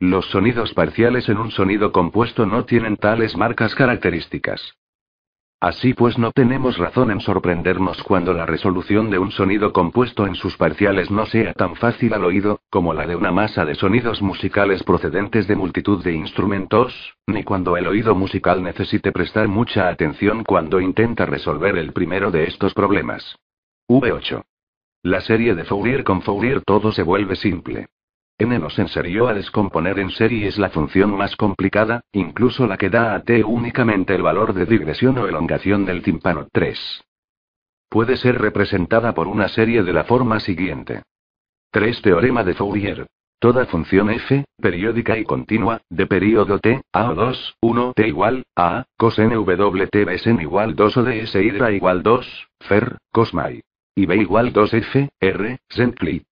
Los sonidos parciales en un sonido compuesto no tienen tales marcas características. Así pues no tenemos razón en sorprendernos cuando la resolución de un sonido compuesto en sus parciales no sea tan fácil al oído, como la de una masa de sonidos musicales procedentes de multitud de instrumentos, ni cuando el oído musical necesite prestar mucha atención cuando intenta resolver el primero de estos problemas. V8. La serie de Fourier con Fourier todo se vuelve simple. N nos serio a descomponer en serie es la función más complicada, incluso la que da a T únicamente el valor de digresión o elongación del tímpano 3. Puede ser representada por una serie de la forma siguiente. 3 Teorema de Fourier. Toda función f, periódica y continua, de periodo t, a o 2, 1 t igual, a, cos n w t n igual 2 o d s igual 2, fer, cos mai. Y b igual 2 f, r, clit.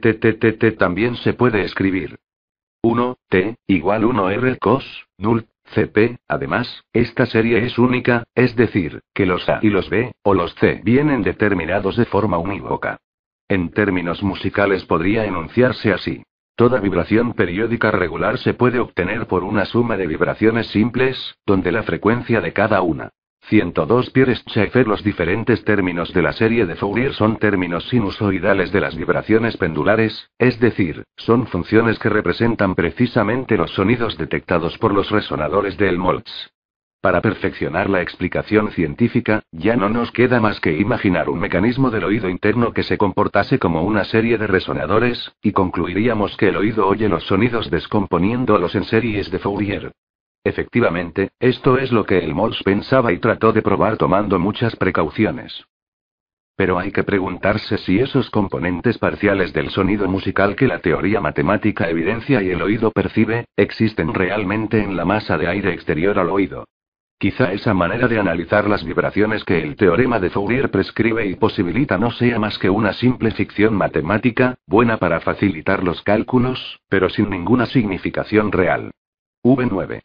TTTT también se puede escribir. 1, T, igual 1 R cos, null, CP, además, esta serie es única, es decir, que los A y los B, o los C vienen determinados de forma unívoca. En términos musicales podría enunciarse así. Toda vibración periódica regular se puede obtener por una suma de vibraciones simples, donde la frecuencia de cada una 102 Pierre Schaeffer Los diferentes términos de la serie de Fourier son términos sinusoidales de las vibraciones pendulares, es decir, son funciones que representan precisamente los sonidos detectados por los resonadores de Helmholtz. Para perfeccionar la explicación científica, ya no nos queda más que imaginar un mecanismo del oído interno que se comportase como una serie de resonadores, y concluiríamos que el oído oye los sonidos descomponiéndolos en series de Fourier. Efectivamente, esto es lo que el Mols pensaba y trató de probar tomando muchas precauciones. Pero hay que preguntarse si esos componentes parciales del sonido musical que la teoría matemática evidencia y el oído percibe, existen realmente en la masa de aire exterior al oído. Quizá esa manera de analizar las vibraciones que el teorema de Fourier prescribe y posibilita no sea más que una simple ficción matemática, buena para facilitar los cálculos, pero sin ninguna significación real. V9.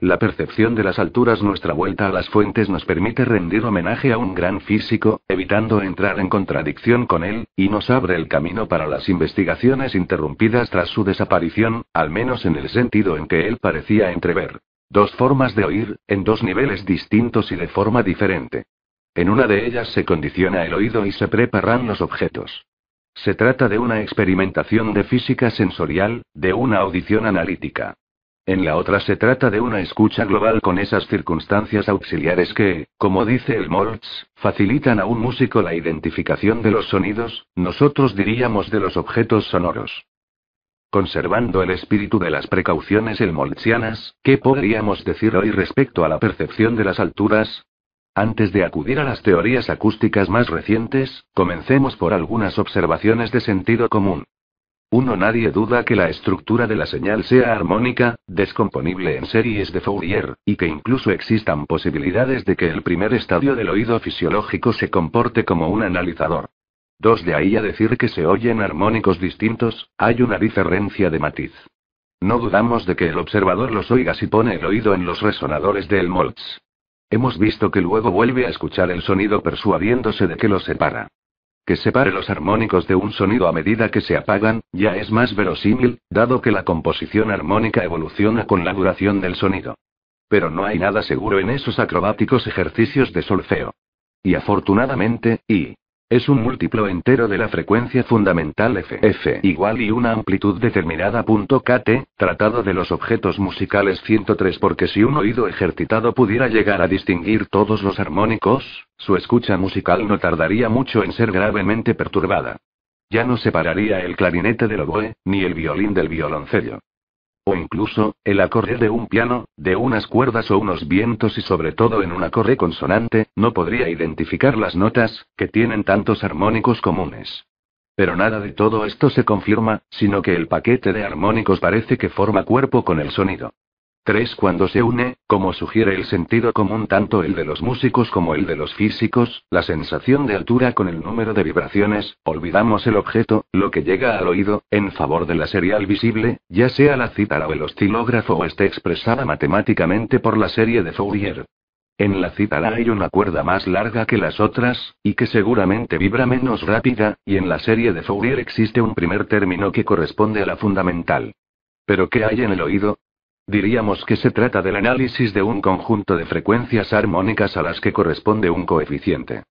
La percepción de las alturas, nuestra vuelta a las fuentes nos permite rendir homenaje a un gran físico, evitando entrar en contradicción con él, y nos abre el camino para las investigaciones interrumpidas tras su desaparición, al menos en el sentido en que él parecía entrever. Dos formas de oír, en dos niveles distintos y de forma diferente. En una de ellas se condiciona el oído y se preparan los objetos. Se trata de una experimentación de física sensorial, de una audición analítica. En la otra se trata de una escucha global con esas circunstancias auxiliares que, como dice el Moltz, facilitan a un músico la identificación de los sonidos, nosotros diríamos de los objetos sonoros. Conservando el espíritu de las precauciones elmoltzianas, ¿qué podríamos decir hoy respecto a la percepción de las alturas? Antes de acudir a las teorías acústicas más recientes, comencemos por algunas observaciones de sentido común. Uno nadie duda que la estructura de la señal sea armónica, descomponible en series de Fourier, y que incluso existan posibilidades de que el primer estadio del oído fisiológico se comporte como un analizador. Dos de ahí a decir que se oyen armónicos distintos, hay una diferencia de matiz. No dudamos de que el observador los oiga si pone el oído en los resonadores del Moltz. Hemos visto que luego vuelve a escuchar el sonido persuadiéndose de que lo separa que separe los armónicos de un sonido a medida que se apagan, ya es más verosímil, dado que la composición armónica evoluciona con la duración del sonido. Pero no hay nada seguro en esos acrobáticos ejercicios de solfeo. Y afortunadamente, y es un múltiplo entero de la frecuencia fundamental f. f igual y una amplitud determinada. KT, tratado de los objetos musicales 103 porque si un oído ejercitado pudiera llegar a distinguir todos los armónicos, su escucha musical no tardaría mucho en ser gravemente perturbada. Ya no separaría el clarinete del oboe, ni el violín del violoncello. O incluso, el acorde de un piano, de unas cuerdas o unos vientos y sobre todo en un acorde consonante, no podría identificar las notas, que tienen tantos armónicos comunes. Pero nada de todo esto se confirma, sino que el paquete de armónicos parece que forma cuerpo con el sonido. 3. Cuando se une, como sugiere el sentido común tanto el de los músicos como el de los físicos, la sensación de altura con el número de vibraciones, olvidamos el objeto, lo que llega al oído, en favor de la serial visible, ya sea la cítara o el oscilógrafo o esté expresada matemáticamente por la serie de Fourier. En la cítara hay una cuerda más larga que las otras, y que seguramente vibra menos rápida, y en la serie de Fourier existe un primer término que corresponde a la fundamental. Pero ¿qué hay en el oído? Diríamos que se trata del análisis de un conjunto de frecuencias armónicas a las que corresponde un coeficiente.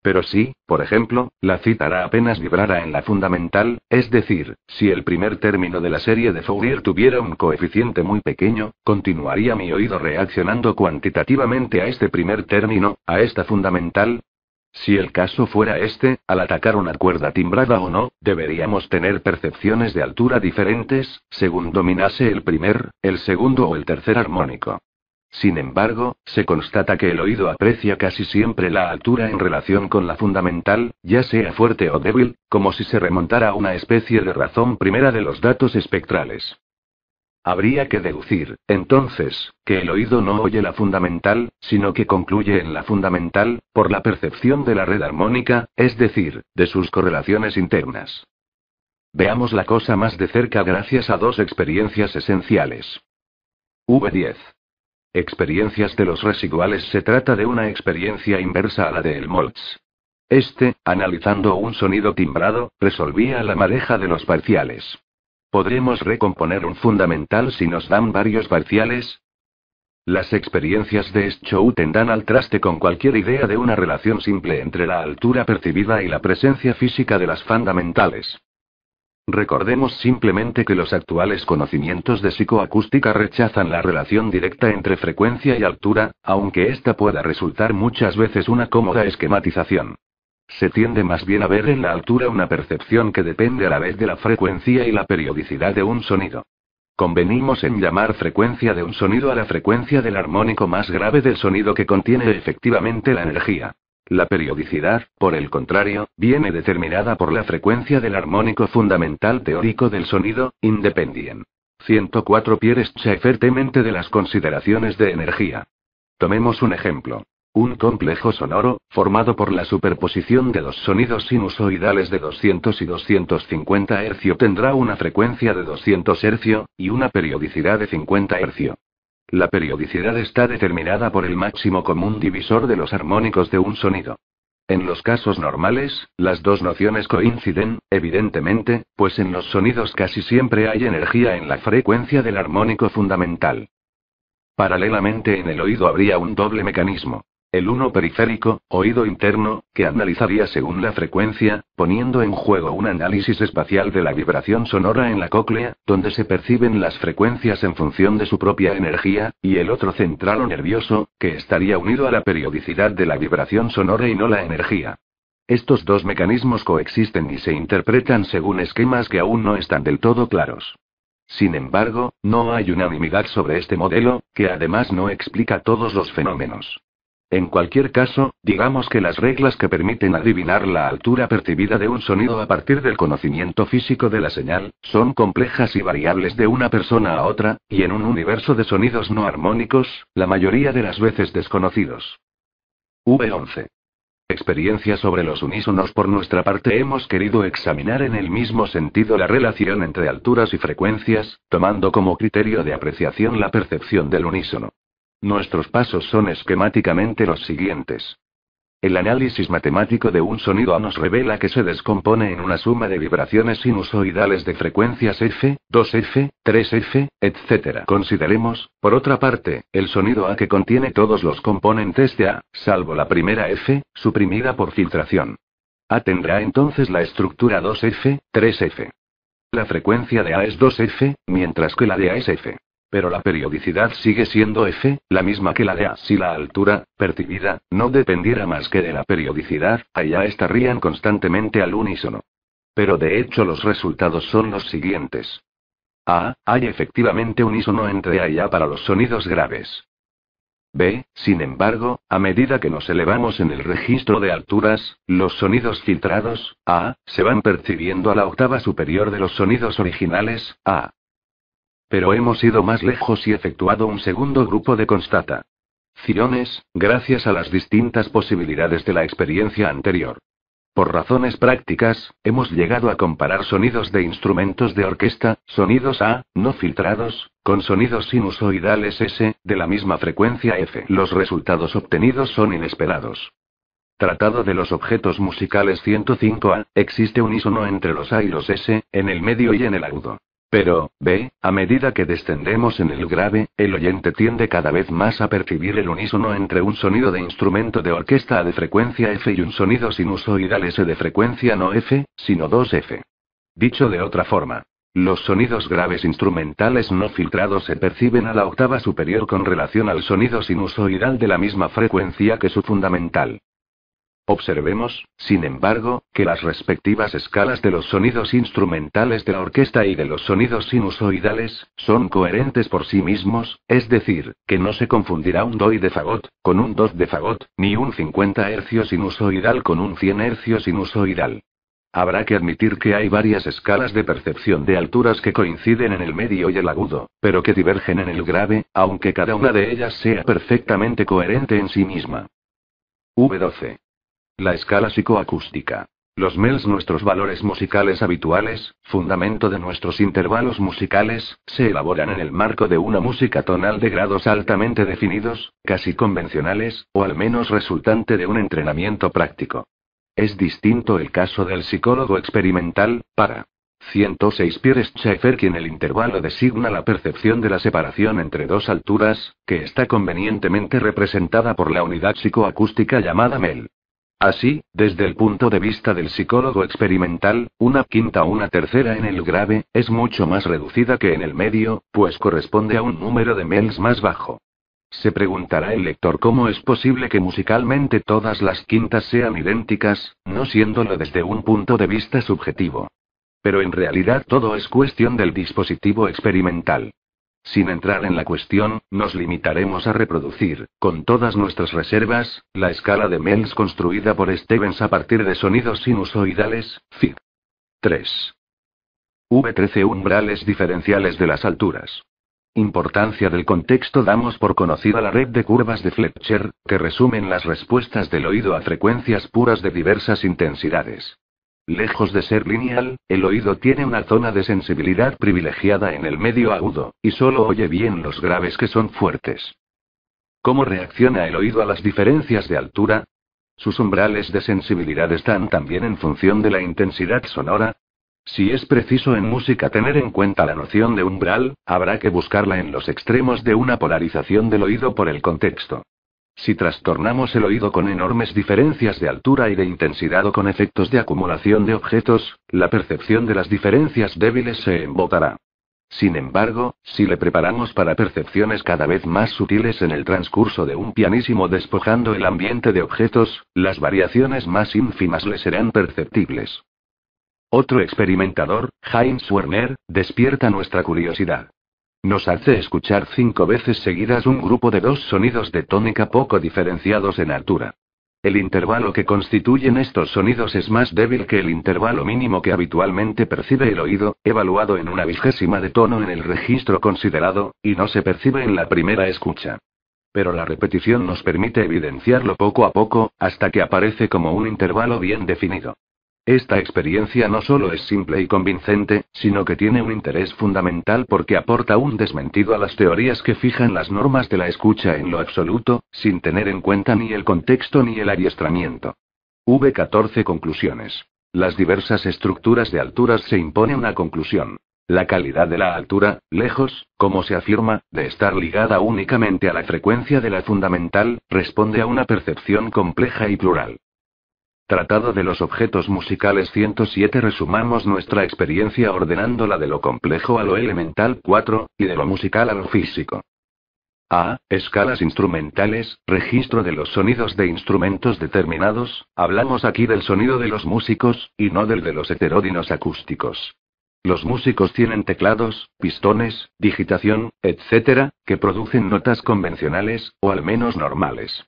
Pero si, por ejemplo, la cítara apenas vibrara en la fundamental, es decir, si el primer término de la serie de Fourier tuviera un coeficiente muy pequeño, continuaría mi oído reaccionando cuantitativamente a este primer término, a esta fundamental, si el caso fuera este, al atacar una cuerda timbrada o no, deberíamos tener percepciones de altura diferentes, según dominase el primer, el segundo o el tercer armónico. Sin embargo, se constata que el oído aprecia casi siempre la altura en relación con la fundamental, ya sea fuerte o débil, como si se remontara a una especie de razón primera de los datos espectrales. Habría que deducir, entonces, que el oído no oye la fundamental, sino que concluye en la fundamental, por la percepción de la red armónica, es decir, de sus correlaciones internas. Veamos la cosa más de cerca gracias a dos experiencias esenciales. V10. Experiencias de los residuales se trata de una experiencia inversa a la de Helmholtz. Este, analizando un sonido timbrado, resolvía la mareja de los parciales. ¿Podremos recomponer un fundamental si nos dan varios parciales? Las experiencias de Schouten dan al traste con cualquier idea de una relación simple entre la altura percibida y la presencia física de las fundamentales. Recordemos simplemente que los actuales conocimientos de psicoacústica rechazan la relación directa entre frecuencia y altura, aunque esta pueda resultar muchas veces una cómoda esquematización. Se tiende más bien a ver en la altura una percepción que depende a la vez de la frecuencia y la periodicidad de un sonido. Convenimos en llamar frecuencia de un sonido a la frecuencia del armónico más grave del sonido que contiene efectivamente la energía. La periodicidad, por el contrario, viene determinada por la frecuencia del armónico fundamental teórico del sonido, independiente. 104 Pierre Schaeffer temente de las consideraciones de energía. Tomemos un ejemplo. Un complejo sonoro, formado por la superposición de dos sonidos sinusoidales de 200 y 250 Hz tendrá una frecuencia de 200 Hz, y una periodicidad de 50 Hz. La periodicidad está determinada por el máximo común divisor de los armónicos de un sonido. En los casos normales, las dos nociones coinciden, evidentemente, pues en los sonidos casi siempre hay energía en la frecuencia del armónico fundamental. Paralelamente en el oído habría un doble mecanismo. El uno periférico, oído interno, que analizaría según la frecuencia, poniendo en juego un análisis espacial de la vibración sonora en la cóclea, donde se perciben las frecuencias en función de su propia energía, y el otro central o nervioso, que estaría unido a la periodicidad de la vibración sonora y no la energía. Estos dos mecanismos coexisten y se interpretan según esquemas que aún no están del todo claros. Sin embargo, no hay unanimidad sobre este modelo, que además no explica todos los fenómenos. En cualquier caso, digamos que las reglas que permiten adivinar la altura percibida de un sonido a partir del conocimiento físico de la señal, son complejas y variables de una persona a otra, y en un universo de sonidos no armónicos, la mayoría de las veces desconocidos. V11. Experiencia sobre los unísonos por nuestra parte hemos querido examinar en el mismo sentido la relación entre alturas y frecuencias, tomando como criterio de apreciación la percepción del unísono. Nuestros pasos son esquemáticamente los siguientes. El análisis matemático de un sonido A nos revela que se descompone en una suma de vibraciones sinusoidales de frecuencias F, 2F, 3F, etc. Consideremos, por otra parte, el sonido A que contiene todos los componentes de A, salvo la primera F, suprimida por filtración. A tendrá entonces la estructura 2F, 3F. La frecuencia de A es 2F, mientras que la de A es F. Pero la periodicidad sigue siendo F, la misma que la de A. Si la altura, percibida, no dependiera más que de la periodicidad, allá estarían constantemente al unísono. Pero de hecho los resultados son los siguientes. A. Hay efectivamente unísono entre A y A para los sonidos graves. B. Sin embargo, a medida que nos elevamos en el registro de alturas, los sonidos filtrados, A, se van percibiendo a la octava superior de los sonidos originales, A. Pero hemos ido más lejos y efectuado un segundo grupo de constata. Ciones, gracias a las distintas posibilidades de la experiencia anterior. Por razones prácticas, hemos llegado a comparar sonidos de instrumentos de orquesta, sonidos A, no filtrados, con sonidos sinusoidales S, de la misma frecuencia F. Los resultados obtenidos son inesperados. Tratado de los objetos musicales 105A, existe un unísono entre los A y los S, en el medio y en el agudo. Pero, ve, a medida que descendemos en el grave, el oyente tiende cada vez más a percibir el unísono entre un sonido de instrumento de orquesta de frecuencia F y un sonido sinusoidal S de frecuencia no F, sino 2F. Dicho de otra forma, los sonidos graves instrumentales no filtrados se perciben a la octava superior con relación al sonido sinusoidal de la misma frecuencia que su fundamental. Observemos, sin embargo, que las respectivas escalas de los sonidos instrumentales de la orquesta y de los sonidos sinusoidales, son coherentes por sí mismos, es decir, que no se confundirá un doi de fagot, con un do de fagot, ni un 50 hercio sinusoidal con un 100 hercio sinusoidal. Habrá que admitir que hay varias escalas de percepción de alturas que coinciden en el medio y el agudo, pero que divergen en el grave, aunque cada una de ellas sea perfectamente coherente en sí misma. V12. La escala psicoacústica. Los MELS, nuestros valores musicales habituales, fundamento de nuestros intervalos musicales, se elaboran en el marco de una música tonal de grados altamente definidos, casi convencionales, o al menos resultante de un entrenamiento práctico. Es distinto el caso del psicólogo experimental, para 106 Pierre Schaeffer quien el intervalo designa la percepción de la separación entre dos alturas, que está convenientemente representada por la unidad psicoacústica llamada MEL. Así, desde el punto de vista del psicólogo experimental, una quinta o una tercera en el grave, es mucho más reducida que en el medio, pues corresponde a un número de mels más bajo. Se preguntará el lector cómo es posible que musicalmente todas las quintas sean idénticas, no siéndolo desde un punto de vista subjetivo. Pero en realidad todo es cuestión del dispositivo experimental. Sin entrar en la cuestión, nos limitaremos a reproducir, con todas nuestras reservas, la escala de Mels construida por Stevens a partir de sonidos sinusoidales, Fig. 3. V13 Umbrales diferenciales de las alturas. Importancia del contexto Damos por conocida la red de curvas de Fletcher, que resumen las respuestas del oído a frecuencias puras de diversas intensidades. Lejos de ser lineal, el oído tiene una zona de sensibilidad privilegiada en el medio agudo, y solo oye bien los graves que son fuertes. ¿Cómo reacciona el oído a las diferencias de altura? ¿Sus umbrales de sensibilidad están también en función de la intensidad sonora? Si es preciso en música tener en cuenta la noción de umbral, habrá que buscarla en los extremos de una polarización del oído por el contexto. Si trastornamos el oído con enormes diferencias de altura y de intensidad o con efectos de acumulación de objetos, la percepción de las diferencias débiles se embotará. Sin embargo, si le preparamos para percepciones cada vez más sutiles en el transcurso de un pianísimo despojando el ambiente de objetos, las variaciones más ínfimas le serán perceptibles. Otro experimentador, Heinz Werner, despierta nuestra curiosidad. Nos hace escuchar cinco veces seguidas un grupo de dos sonidos de tónica poco diferenciados en altura. El intervalo que constituyen estos sonidos es más débil que el intervalo mínimo que habitualmente percibe el oído, evaluado en una vigésima de tono en el registro considerado, y no se percibe en la primera escucha. Pero la repetición nos permite evidenciarlo poco a poco, hasta que aparece como un intervalo bien definido. Esta experiencia no solo es simple y convincente, sino que tiene un interés fundamental porque aporta un desmentido a las teorías que fijan las normas de la escucha en lo absoluto, sin tener en cuenta ni el contexto ni el adiestramiento. V14 Conclusiones. Las diversas estructuras de alturas se impone una conclusión. La calidad de la altura, lejos, como se afirma, de estar ligada únicamente a la frecuencia de la fundamental, responde a una percepción compleja y plural. Tratado de los objetos musicales 107 resumamos nuestra experiencia ordenándola de lo complejo a lo elemental 4, y de lo musical a lo físico. A. Escalas instrumentales, registro de los sonidos de instrumentos determinados, hablamos aquí del sonido de los músicos, y no del de los heteródinos acústicos. Los músicos tienen teclados, pistones, digitación, etc., que producen notas convencionales, o al menos normales.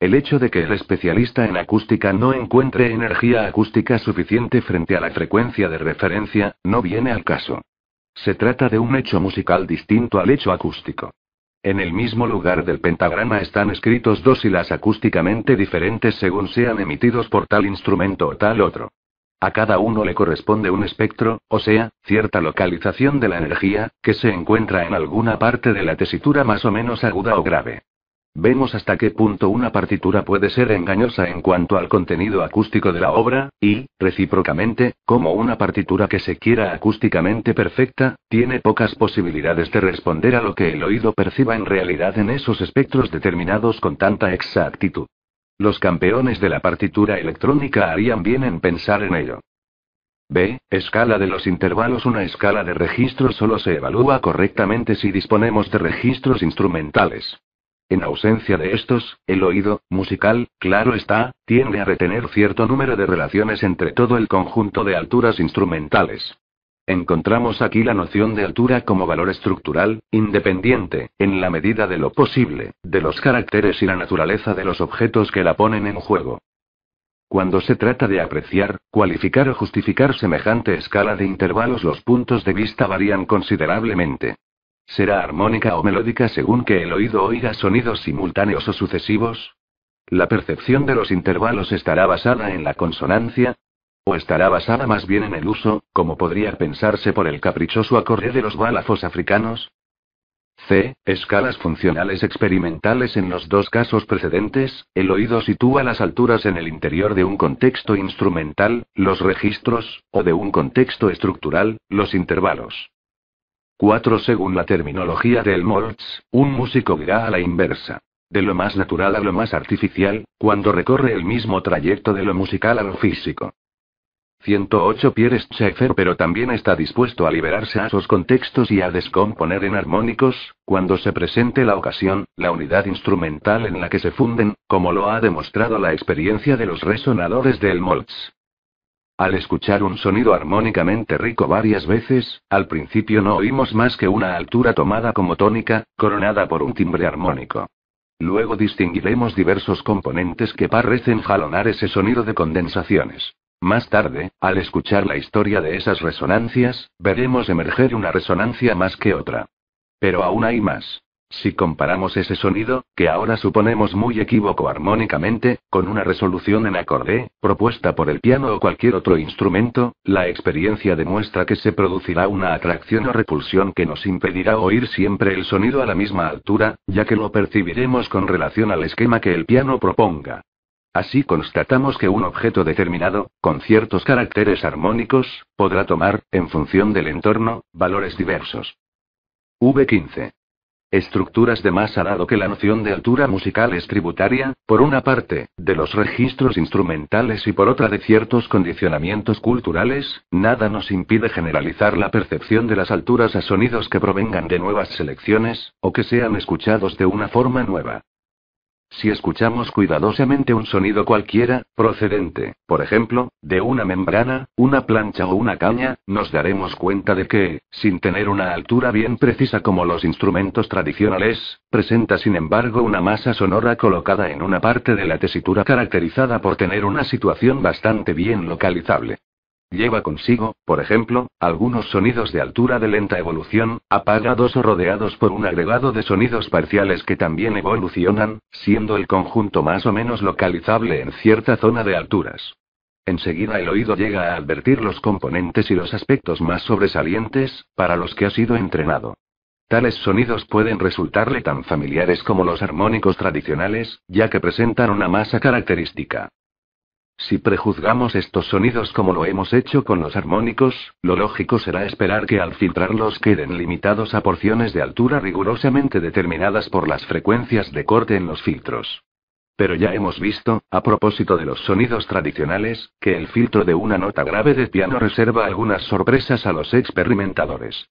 El hecho de que el especialista en acústica no encuentre energía acústica suficiente frente a la frecuencia de referencia, no viene al caso. Se trata de un hecho musical distinto al hecho acústico. En el mismo lugar del pentagrama están escritos dos hilas acústicamente diferentes según sean emitidos por tal instrumento o tal otro. A cada uno le corresponde un espectro, o sea, cierta localización de la energía, que se encuentra en alguna parte de la tesitura más o menos aguda o grave. Vemos hasta qué punto una partitura puede ser engañosa en cuanto al contenido acústico de la obra, y, recíprocamente, como una partitura que se quiera acústicamente perfecta, tiene pocas posibilidades de responder a lo que el oído perciba en realidad en esos espectros determinados con tanta exactitud. Los campeones de la partitura electrónica harían bien en pensar en ello. B. Escala de los intervalos. Una escala de registro solo se evalúa correctamente si disponemos de registros instrumentales. En ausencia de estos, el oído, musical, claro está, tiende a retener cierto número de relaciones entre todo el conjunto de alturas instrumentales. Encontramos aquí la noción de altura como valor estructural, independiente, en la medida de lo posible, de los caracteres y la naturaleza de los objetos que la ponen en juego. Cuando se trata de apreciar, cualificar o justificar semejante escala de intervalos, los puntos de vista varían considerablemente. Será armónica o melódica según que el oído oiga sonidos simultáneos o sucesivos. La percepción de los intervalos estará basada en la consonancia, o estará basada más bien en el uso, como podría pensarse por el caprichoso acorde de los balafos africanos. C. Escalas funcionales experimentales En los dos casos precedentes, el oído sitúa las alturas en el interior de un contexto instrumental, los registros, o de un contexto estructural, los intervalos. 4. Según la terminología del Moltz, un músico dirá a la inversa. De lo más natural a lo más artificial, cuando recorre el mismo trayecto de lo musical a lo físico. 108 Pierre Schaeffer pero también está dispuesto a liberarse a esos contextos y a descomponer en armónicos, cuando se presente la ocasión, la unidad instrumental en la que se funden, como lo ha demostrado la experiencia de los resonadores del Moltz. Al escuchar un sonido armónicamente rico varias veces, al principio no oímos más que una altura tomada como tónica, coronada por un timbre armónico. Luego distinguiremos diversos componentes que parecen jalonar ese sonido de condensaciones. Más tarde, al escuchar la historia de esas resonancias, veremos emerger una resonancia más que otra. Pero aún hay más. Si comparamos ese sonido, que ahora suponemos muy equívoco armónicamente, con una resolución en acorde, propuesta por el piano o cualquier otro instrumento, la experiencia demuestra que se producirá una atracción o repulsión que nos impedirá oír siempre el sonido a la misma altura, ya que lo percibiremos con relación al esquema que el piano proponga. Así constatamos que un objeto determinado, con ciertos caracteres armónicos, podrá tomar, en función del entorno, valores diversos. V15 estructuras de masa dado que la noción de altura musical es tributaria, por una parte, de los registros instrumentales y por otra de ciertos condicionamientos culturales, nada nos impide generalizar la percepción de las alturas a sonidos que provengan de nuevas selecciones, o que sean escuchados de una forma nueva. Si escuchamos cuidadosamente un sonido cualquiera, procedente, por ejemplo, de una membrana, una plancha o una caña, nos daremos cuenta de que, sin tener una altura bien precisa como los instrumentos tradicionales, presenta sin embargo una masa sonora colocada en una parte de la tesitura caracterizada por tener una situación bastante bien localizable. Lleva consigo, por ejemplo, algunos sonidos de altura de lenta evolución, apagados o rodeados por un agregado de sonidos parciales que también evolucionan, siendo el conjunto más o menos localizable en cierta zona de alturas. Enseguida el oído llega a advertir los componentes y los aspectos más sobresalientes, para los que ha sido entrenado. Tales sonidos pueden resultarle tan familiares como los armónicos tradicionales, ya que presentan una masa característica. Si prejuzgamos estos sonidos como lo hemos hecho con los armónicos, lo lógico será esperar que al filtrarlos queden limitados a porciones de altura rigurosamente determinadas por las frecuencias de corte en los filtros. Pero ya hemos visto, a propósito de los sonidos tradicionales, que el filtro de una nota grave de piano reserva algunas sorpresas a los experimentadores.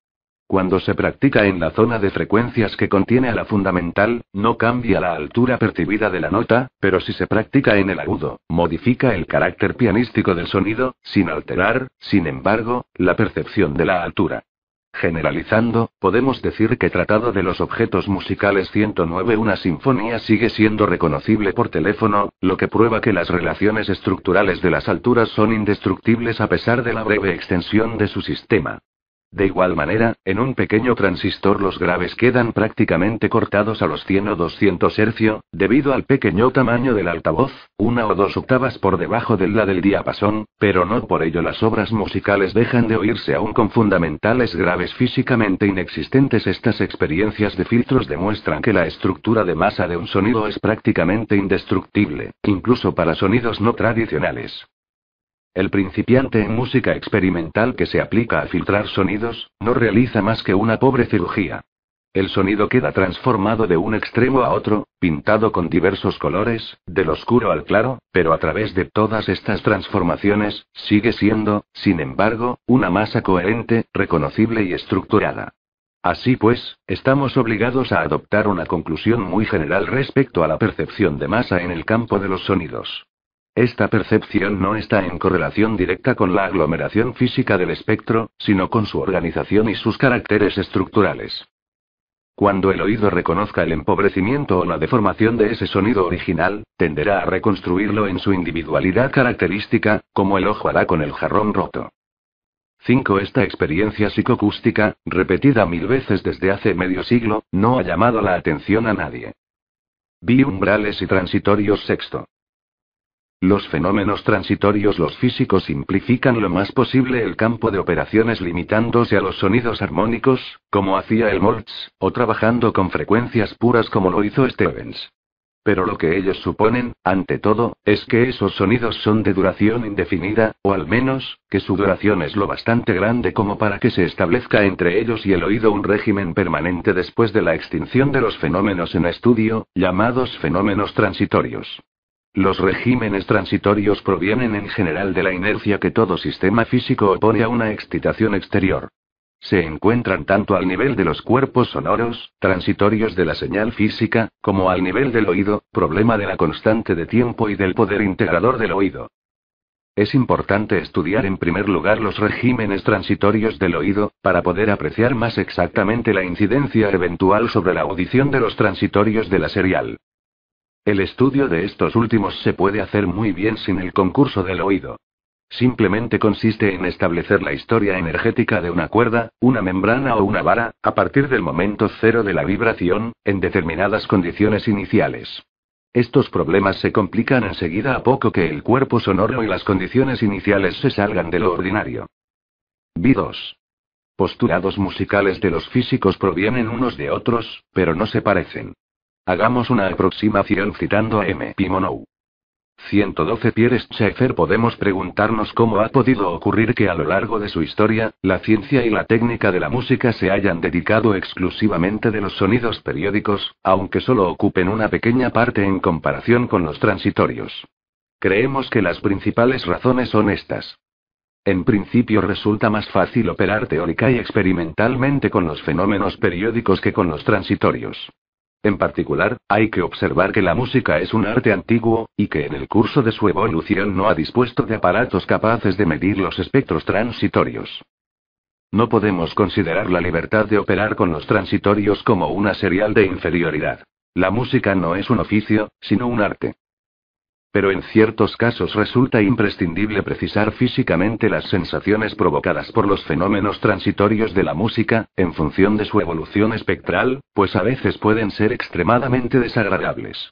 Cuando se practica en la zona de frecuencias que contiene a la fundamental, no cambia la altura percibida de la nota, pero si se practica en el agudo, modifica el carácter pianístico del sonido, sin alterar, sin embargo, la percepción de la altura. Generalizando, podemos decir que tratado de los objetos musicales 109 una sinfonía sigue siendo reconocible por teléfono, lo que prueba que las relaciones estructurales de las alturas son indestructibles a pesar de la breve extensión de su sistema. De igual manera, en un pequeño transistor los graves quedan prácticamente cortados a los 100 o 200 hercio, debido al pequeño tamaño del altavoz, una o dos octavas por debajo de la del diapasón, pero no por ello las obras musicales dejan de oírse aún con fundamentales graves físicamente inexistentes. Estas experiencias de filtros demuestran que la estructura de masa de un sonido es prácticamente indestructible, incluso para sonidos no tradicionales. El principiante en música experimental que se aplica a filtrar sonidos, no realiza más que una pobre cirugía. El sonido queda transformado de un extremo a otro, pintado con diversos colores, del oscuro al claro, pero a través de todas estas transformaciones, sigue siendo, sin embargo, una masa coherente, reconocible y estructurada. Así pues, estamos obligados a adoptar una conclusión muy general respecto a la percepción de masa en el campo de los sonidos. Esta percepción no está en correlación directa con la aglomeración física del espectro, sino con su organización y sus caracteres estructurales. Cuando el oído reconozca el empobrecimiento o la deformación de ese sonido original, tenderá a reconstruirlo en su individualidad característica, como el ojo hará con el jarrón roto. 5. Esta experiencia psicoacústica, repetida mil veces desde hace medio siglo, no ha llamado la atención a nadie. Vi umbrales y transitorios sexto. Los fenómenos transitorios, los físicos, simplifican lo más posible el campo de operaciones limitándose a los sonidos armónicos, como hacía el Moltz, o trabajando con frecuencias puras como lo hizo Stevens. Pero lo que ellos suponen, ante todo, es que esos sonidos son de duración indefinida, o al menos, que su duración es lo bastante grande como para que se establezca entre ellos y el oído un régimen permanente después de la extinción de los fenómenos en estudio, llamados fenómenos transitorios. Los regímenes transitorios provienen en general de la inercia que todo sistema físico opone a una excitación exterior. Se encuentran tanto al nivel de los cuerpos sonoros, transitorios de la señal física, como al nivel del oído, problema de la constante de tiempo y del poder integrador del oído. Es importante estudiar en primer lugar los regímenes transitorios del oído, para poder apreciar más exactamente la incidencia eventual sobre la audición de los transitorios de la serial. El estudio de estos últimos se puede hacer muy bien sin el concurso del oído. Simplemente consiste en establecer la historia energética de una cuerda, una membrana o una vara, a partir del momento cero de la vibración, en determinadas condiciones iniciales. Estos problemas se complican enseguida a poco que el cuerpo sonoro y las condiciones iniciales se salgan de lo ordinario. B2. Postulados musicales de los físicos provienen unos de otros, pero no se parecen. Hagamos una aproximación citando a M. Pimonou. 112 Pierre Schaeffer podemos preguntarnos cómo ha podido ocurrir que a lo largo de su historia, la ciencia y la técnica de la música se hayan dedicado exclusivamente de los sonidos periódicos, aunque solo ocupen una pequeña parte en comparación con los transitorios. Creemos que las principales razones son estas. En principio resulta más fácil operar teórica y experimentalmente con los fenómenos periódicos que con los transitorios. En particular, hay que observar que la música es un arte antiguo, y que en el curso de su evolución no ha dispuesto de aparatos capaces de medir los espectros transitorios. No podemos considerar la libertad de operar con los transitorios como una serial de inferioridad. La música no es un oficio, sino un arte. Pero en ciertos casos resulta imprescindible precisar físicamente las sensaciones provocadas por los fenómenos transitorios de la música, en función de su evolución espectral, pues a veces pueden ser extremadamente desagradables.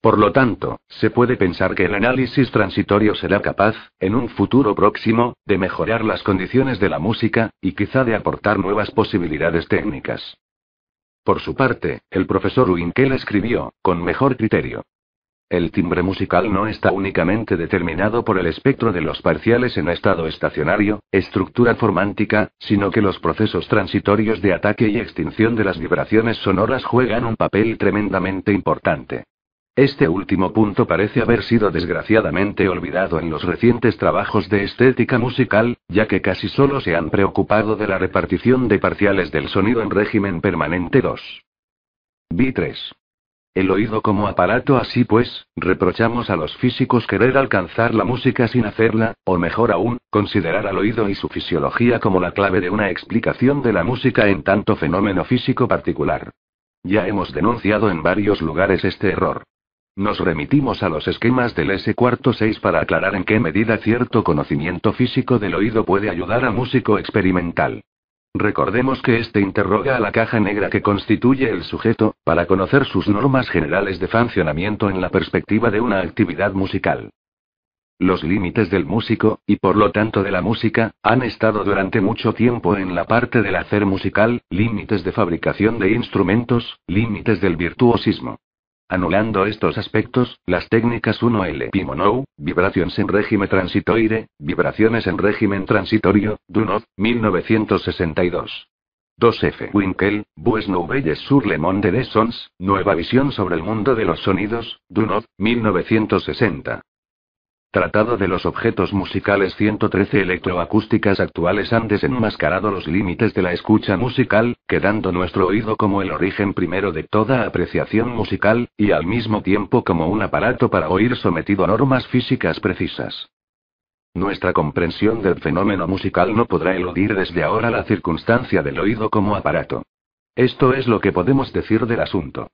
Por lo tanto, se puede pensar que el análisis transitorio será capaz, en un futuro próximo, de mejorar las condiciones de la música, y quizá de aportar nuevas posibilidades técnicas. Por su parte, el profesor Winkel escribió, con mejor criterio, el timbre musical no está únicamente determinado por el espectro de los parciales en estado estacionario, estructura formántica, sino que los procesos transitorios de ataque y extinción de las vibraciones sonoras juegan un papel tremendamente importante. Este último punto parece haber sido desgraciadamente olvidado en los recientes trabajos de estética musical, ya que casi solo se han preocupado de la repartición de parciales del sonido en régimen permanente 2. B3. El oído como aparato así pues, reprochamos a los físicos querer alcanzar la música sin hacerla, o mejor aún, considerar al oído y su fisiología como la clave de una explicación de la música en tanto fenómeno físico particular. Ya hemos denunciado en varios lugares este error. Nos remitimos a los esquemas del S 4 6 para aclarar en qué medida cierto conocimiento físico del oído puede ayudar a músico experimental. Recordemos que este interroga a la caja negra que constituye el sujeto, para conocer sus normas generales de funcionamiento en la perspectiva de una actividad musical. Los límites del músico, y por lo tanto de la música, han estado durante mucho tiempo en la parte del hacer musical, límites de fabricación de instrumentos, límites del virtuosismo. Anulando estos aspectos, las técnicas 1L Pimonou, vibraciones en régimen transitoire, vibraciones en régimen transitorio, DUNOV, 1962. 2F. Winkel, Bues Nouvelles sur le monde des sons, Nueva visión sobre el mundo de los sonidos, DUNOV, 1960. Tratado de los objetos musicales 113 electroacústicas actuales han desenmascarado los límites de la escucha musical, quedando nuestro oído como el origen primero de toda apreciación musical, y al mismo tiempo como un aparato para oír sometido a normas físicas precisas. Nuestra comprensión del fenómeno musical no podrá eludir desde ahora la circunstancia del oído como aparato. Esto es lo que podemos decir del asunto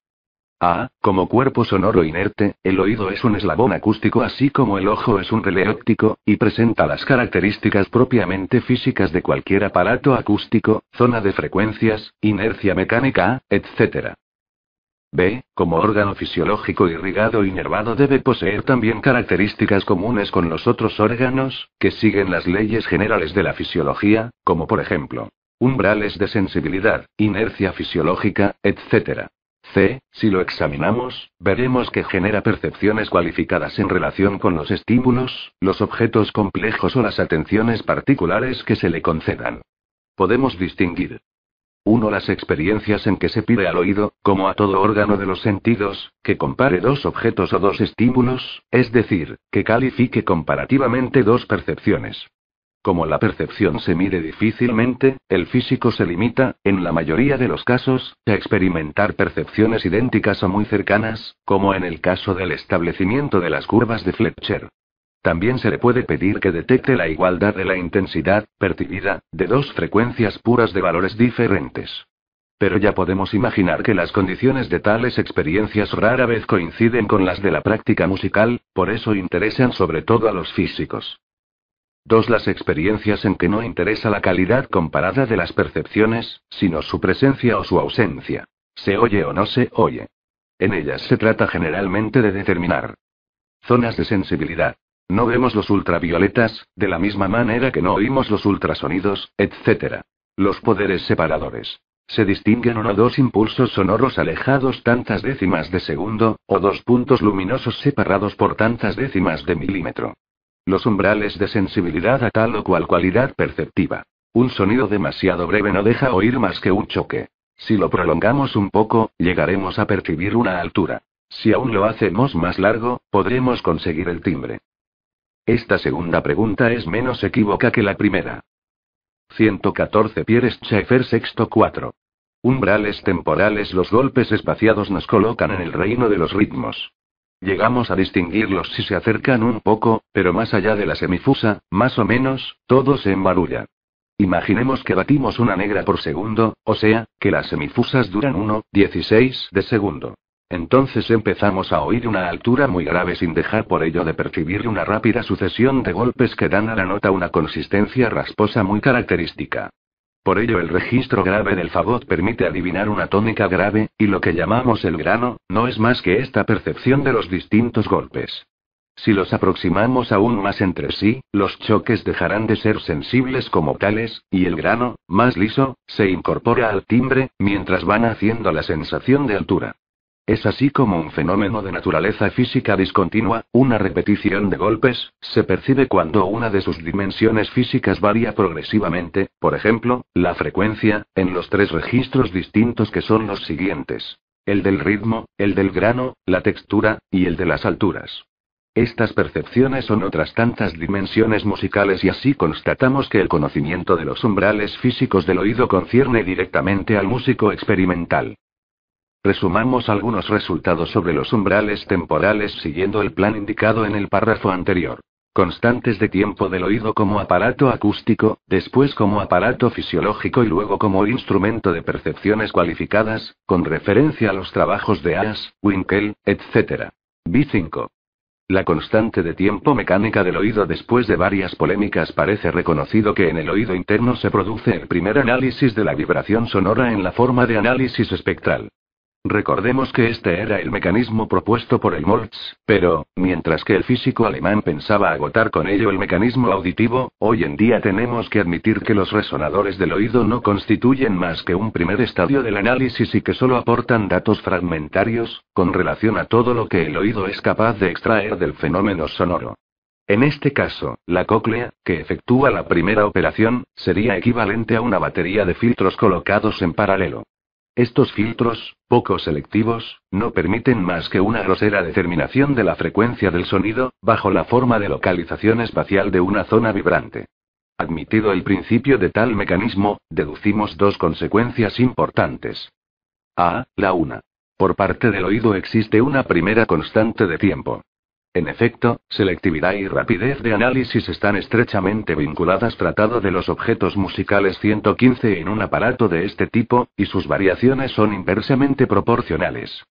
a. Ah, como cuerpo sonoro inerte, el oído es un eslabón acústico así como el ojo es un relé óptico, y presenta las características propiamente físicas de cualquier aparato acústico, zona de frecuencias, inercia mecánica, etc. B. Como órgano fisiológico irrigado y nervado debe poseer también características comunes con los otros órganos, que siguen las leyes generales de la fisiología, como por ejemplo, umbrales de sensibilidad, inercia fisiológica, etc. C. Si lo examinamos, veremos que genera percepciones cualificadas en relación con los estímulos, los objetos complejos o las atenciones particulares que se le concedan. Podemos distinguir 1. Las experiencias en que se pide al oído, como a todo órgano de los sentidos, que compare dos objetos o dos estímulos, es decir, que califique comparativamente dos percepciones. Como la percepción se mide difícilmente, el físico se limita, en la mayoría de los casos, a experimentar percepciones idénticas o muy cercanas, como en el caso del establecimiento de las curvas de Fletcher. También se le puede pedir que detecte la igualdad de la intensidad, percibida, de dos frecuencias puras de valores diferentes. Pero ya podemos imaginar que las condiciones de tales experiencias rara vez coinciden con las de la práctica musical, por eso interesan sobre todo a los físicos. 2. Las experiencias en que no interesa la calidad comparada de las percepciones, sino su presencia o su ausencia. Se oye o no se oye. En ellas se trata generalmente de determinar zonas de sensibilidad. No vemos los ultravioletas, de la misma manera que no oímos los ultrasonidos, etc. Los poderes separadores. Se distinguen uno o dos impulsos sonoros alejados tantas décimas de segundo, o dos puntos luminosos separados por tantas décimas de milímetro. Los umbrales de sensibilidad a tal o cual cualidad perceptiva. Un sonido demasiado breve no deja oír más que un choque. Si lo prolongamos un poco, llegaremos a percibir una altura. Si aún lo hacemos más largo, podremos conseguir el timbre. Esta segunda pregunta es menos equívoca que la primera. 114 Pierre Schaeffer sexto 4. Umbrales temporales Los golpes espaciados nos colocan en el reino de los ritmos. Llegamos a distinguirlos si se acercan un poco, pero más allá de la semifusa, más o menos, todo se embarulla. Imaginemos que batimos una negra por segundo, o sea, que las semifusas duran 1,16 de segundo. Entonces empezamos a oír una altura muy grave sin dejar por ello de percibir una rápida sucesión de golpes que dan a la nota una consistencia rasposa muy característica. Por ello el registro grave del fagot permite adivinar una tónica grave, y lo que llamamos el grano, no es más que esta percepción de los distintos golpes. Si los aproximamos aún más entre sí, los choques dejarán de ser sensibles como tales, y el grano, más liso, se incorpora al timbre, mientras van haciendo la sensación de altura. Es así como un fenómeno de naturaleza física discontinua, una repetición de golpes, se percibe cuando una de sus dimensiones físicas varía progresivamente, por ejemplo, la frecuencia, en los tres registros distintos que son los siguientes. El del ritmo, el del grano, la textura, y el de las alturas. Estas percepciones son otras tantas dimensiones musicales y así constatamos que el conocimiento de los umbrales físicos del oído concierne directamente al músico experimental. Resumamos algunos resultados sobre los umbrales temporales siguiendo el plan indicado en el párrafo anterior. Constantes de tiempo del oído como aparato acústico, después como aparato fisiológico y luego como instrumento de percepciones cualificadas, con referencia a los trabajos de Aas, Winkel, etc. B5. La constante de tiempo mecánica del oído después de varias polémicas parece reconocido que en el oído interno se produce el primer análisis de la vibración sonora en la forma de análisis espectral. Recordemos que este era el mecanismo propuesto por el Moltz, pero, mientras que el físico alemán pensaba agotar con ello el mecanismo auditivo, hoy en día tenemos que admitir que los resonadores del oído no constituyen más que un primer estadio del análisis y que solo aportan datos fragmentarios, con relación a todo lo que el oído es capaz de extraer del fenómeno sonoro. En este caso, la cóclea, que efectúa la primera operación, sería equivalente a una batería de filtros colocados en paralelo. Estos filtros, poco selectivos, no permiten más que una grosera determinación de la frecuencia del sonido, bajo la forma de localización espacial de una zona vibrante. Admitido el principio de tal mecanismo, deducimos dos consecuencias importantes. A. La una. Por parte del oído existe una primera constante de tiempo. En efecto, selectividad y rapidez de análisis están estrechamente vinculadas tratado de los objetos musicales 115 en un aparato de este tipo, y sus variaciones son inversamente proporcionales.